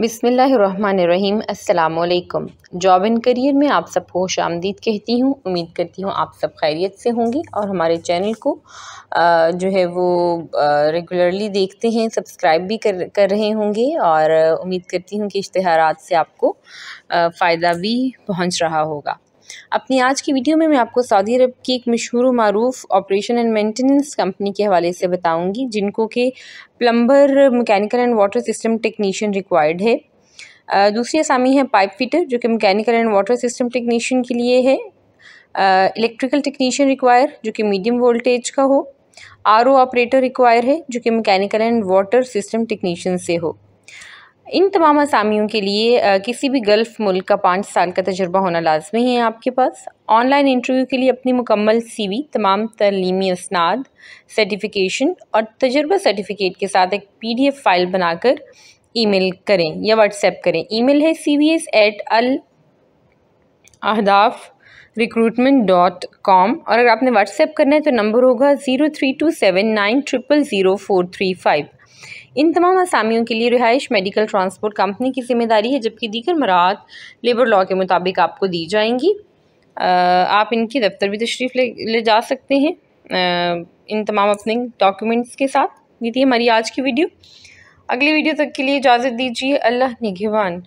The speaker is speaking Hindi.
बिसमीम् अल्लाम जॉब एंड करियर में आप सबको खुश आमदीद कहती हूँ उम्मीद करती हूँ आप सब खैरियत से होंगे और हमारे चैनल को जो है वो रेगुलरली देखते हैं सब्सक्राइब भी कर कर रहे होंगे और उम्मीद करती हूँ कि इश्तहार से आपको फ़ायदा भी पहुँच रहा होगा अपनी आज की वीडियो में मैं आपको सऊदी अरब की एक मशहूर मरूफ ऑपरेशन एंड मेंटेनेंस कंपनी के हवाले से बताऊंगी जिनको कि plumber mechanical and water system technician required है दूसरी आसामी है पाइप फिटर जो कि mechanical and water system technician के लिए है इलेक्ट्रिकल टेक्नीशियन रिक्वायर जो कि मीडियम वोल्टेज का हो आर ऑपरेटर रिक्वायर है जो कि mechanical and water system technician से हो इन तमाम असामियों के लिए किसी भी गल्फ़ मुल्क का पाँच साल का तजुर्बा होना लाजमी है आपके पास ऑनलाइन इंटरव्यू के लिए अपनी मुकम्मल सी वी तमाम तलीमी इसनाद सर्टिफिकेशन और तजुर्बा सर्टिफिकेट के साथ एक पी डी एफ़ फ़ाइल बनाकर ई मेल करें या व्हाट्सएप करें ई मेल है C V S at Al Ahdaf recruitment dot com और अगर आपने व्हाट्सएप करना है तो नंबर होगा zero three two seven nine triple zero four three five इन तमाम असामियों के लिए रिहाइश मेडिकल ट्रांसपोर्ट कंपनी की जिम्मेदारी है जबकि दीगर मराहत लेबर लॉ के मुताबिक आपको दी जाएंगी आप इनके दफ्तर भी तशरीफ़ ले ले जा सकते हैं इन तमाम अपने डॉक्यूमेंट्स के साथ ये थी हमारी आज की वीडियो अगली वीडियो तक के लिए इजाज़त दीजिए अल्लाह निगहवान